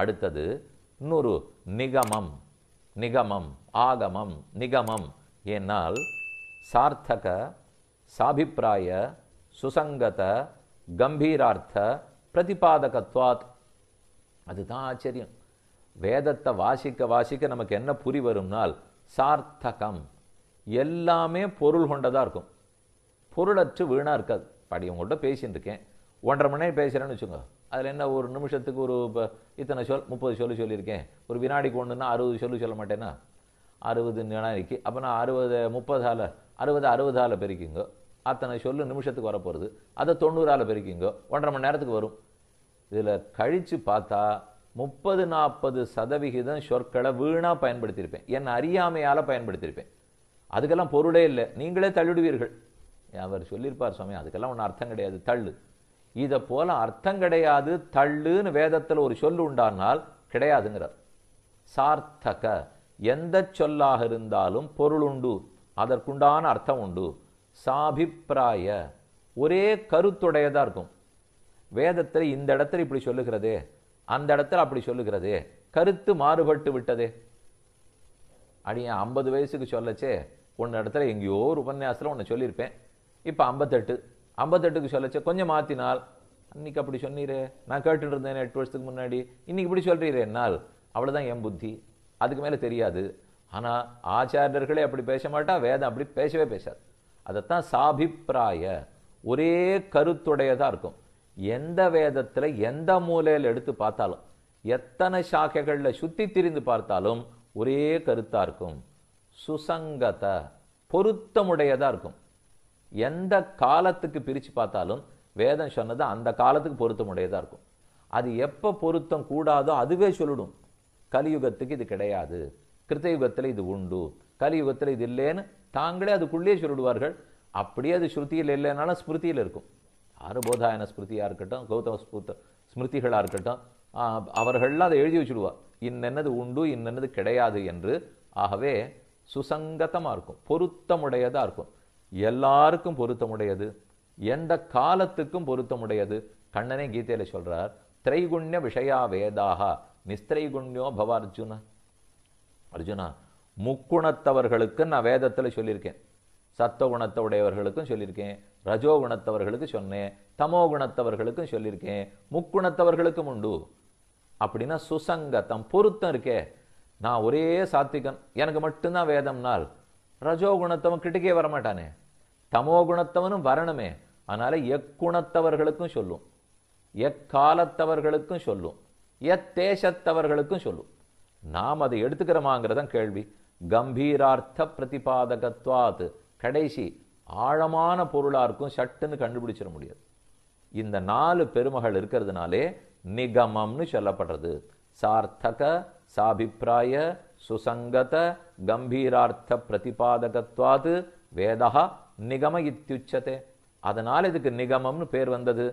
அடுத்தது இன்னொரு நிகமம் நிகமம் ஆகமம் நிகமம் என்னால் சார்த்தக சாபிப்பிராய சுசங்கத கம்பீரார்த்த பிரதிபாதகத்வாத் அதுதான் ஆச்சரியம் வேதத்தை வாசிக்க வாசிக்க நமக்கு என்ன புரி வரும்னால் சார்த்தகம் எல்லாமே பொருள் கொண்டதாக இருக்கும் பொருளற்று வீணாக இருக்காது படி உங்கள்கிட்ட பேசின்னு இருக்கேன் ஒன்றரை மணி நேரம் பேசுகிறேன்னு வச்சுக்கோங்க அதில் என்ன ஒரு நிமிஷத்துக்கு ஒரு இப்போ இத்தனை சொல் முப்பது சொல்லு சொல்லியிருக்கேன் ஒரு வினாடிக்கு ஒன்றுன்னா அறுபது சொல்லு சொல்ல மாட்டேன்னா அறுபது வினாடிக்கு அப்போ நான் அறுபது முப்பதால் அறுபது அறுபதால் பெருக்கிங்க அத்தனை சொல்லு நிமிஷத்துக்கு வரப்போகிறது அதை தொண்ணூறால் பெருக்கிங்க ஒன்றரை மணி நேரத்துக்கு வரும் இதில் கழித்து பார்த்தா முப்பது நாற்பது சதவிகிதம் சொற்களை வீணாக பயன்படுத்தியிருப்பேன் என் அறியாமையால் பயன்படுத்தியிருப்பேன் அதுக்கெல்லாம் பொருளே இல்லை நீங்களே தள்ளிடுவீர்கள் அவர் சொல்லியிருப்பார் சுவாமி அதுக்கெல்லாம் ஒன்றும் அர்த்தம் கிடையாது தள்ளு இதை போல அர்த்தம் கிடையாது தள்ளுன்னு வேதத்தில் ஒரு சொல் உண்டானால் கிடையாதுங்கிறார் சார்த்தக எந்த சொல்லாக இருந்தாலும் பொருள் உண்டு அதற்குண்டான அர்த்தம் உண்டு சாபிப்பிராய ஒரே கருத்துடையதாக இருக்கும் வேதத்தில் இந்த இடத்துல இப்படி சொல்லுகிறதே அந்த இடத்துல அப்படி சொல்லுகிறதே கருத்து மாறுபட்டு விட்டதே அடியே ஐம்பது வயசுக்கு சொல்லச்சே உன்ன இடத்துல எங்கேயோ ஒரு உபன்யாசத்தில் உன்னை சொல்லியிருப்பேன் இப்போ ஐம்பத்தெட்டு ஐம்பத்தெட்டுக்கு சொல்லச்சு கொஞ்சம் மாற்றினால் அன்னைக்கு அப்படி சொன்னீரே நான் கேட்டுட்டு இருந்தேன் எட்டு வருஷத்துக்கு முன்னாடி இன்றைக்கி இப்படி சொல்கிறீரே என்னால் அவ்வளோதான் என் புத்தி அதுக்கு மேலே தெரியாது ஆனால் ஆச்சாரியர்களே அப்படி பேச மாட்டா வேதம் அப்படி பேசவே பேசாது அதைத்தான் சாபிப்பிராய ஒரே கருத்துடையதாக இருக்கும் எந்த வேதத்தில் எந்த மூலையில் எடுத்து பார்த்தாலும் எத்தனை சாக்கைகளில் சுற்றி திரிந்து பார்த்தாலும் ஒரே கருத்தாக இருக்கும் சுசங்கத பொருத்தமுடையதாக இருக்கும் எந்த காலத்துக்கு பிரித்து பார்த்தாலும் வேதம் சொன்னது அந்த காலத்துக்கு பொருத்தமுடையதாக இருக்கும் அது எப்போ பொருத்தம் கூடாதோ அதுவே சொல்லிடும் கலியுகத்துக்கு இது கிடையாது கிருத்தயுகத்தில் இது உண்டு கலியுகத்தில் இது இல்லைன்னு தாங்களே அதுக்குள்ளேயே சொல்லிடுவார்கள் அப்படியே அது ஸ்ருதியில் இல்லைனாலும் ஸ்மிருதியில் இருக்கும் போதாயன ஸ்மிருதியாக இருக்கட்டும் கௌதம ஸ்மிருத்த ஸ்மிருதிகளாக இருக்கட்டும் அவர்கள்லாம் அதை எழுதி வச்சுடுவார் இன்னென்னது உண்டு இன்னென்னது கிடையாது என்று ஆகவே சுசங்கத்தமாக இருக்கும் பொருத்தமுடையதாக இருக்கும் எல்லாருக்கும் பொருத்தமுடையது எந்த காலத்துக்கும் பொருத்தமுடையது கண்ணனே கீதையில சொல்றார் திரைகுண்ய விஷயா வேதாகா நிஸ்திரைகுண்யோ பவ அர்ஜுனா அர்ஜுனா முக்குணத்தவர்களுக்கு நான் வேதத்தில் சொல்லியிருக்கேன் சத்த உடையவர்களுக்கும் சொல்லியிருக்கேன் ரஜோ குணத்தவர்களுக்கு சொன்னேன் தமோ குணத்தவர்களுக்கும் சொல்லியிருக்கேன் முக்குணத்தவர்களுக்கும் உண்டு அப்படின்னா சுசங்கத்தம் பொருத்தம் இருக்கே நான் ஒரே சாத்திகன் எனக்கு மட்டும்தான் வேதம்னால் ரஜோகுணத்தவன் கிட்டக்கே வரமாட்டானே தமோ குணத்தவனும் வரணுமே அதனால் எக்குணத்தவர்களுக்கும் சொல்லும் எக்காலத்தவர்களுக்கும் சொல்லும் எத்தேசத்தவர்களுக்கும் சொல்லும் நாம் அதை எடுத்துக்கிறோமாங்கிறதான் கேள்வி கம்பீரார்த்த பிரதிபாதகத்வாத் கடைசி ஆழமான பொருளாருக்கும் இருக்கும் சட்டுன்னு கண்டுபிடிச்சிட முடியாது இந்த நாலு பெருமகள் இருக்கிறதுனாலே நிகமம்னு சொல்லப்படுறது சார்த்தக சாபிப்பிராய சுசங்கத கம்பீரார்த்த பிரதிபாதகத்வாது வேதா நிகம இத்தியுச்சதே அதனால் இதுக்கு நிகமம்னு பேர் வந்தது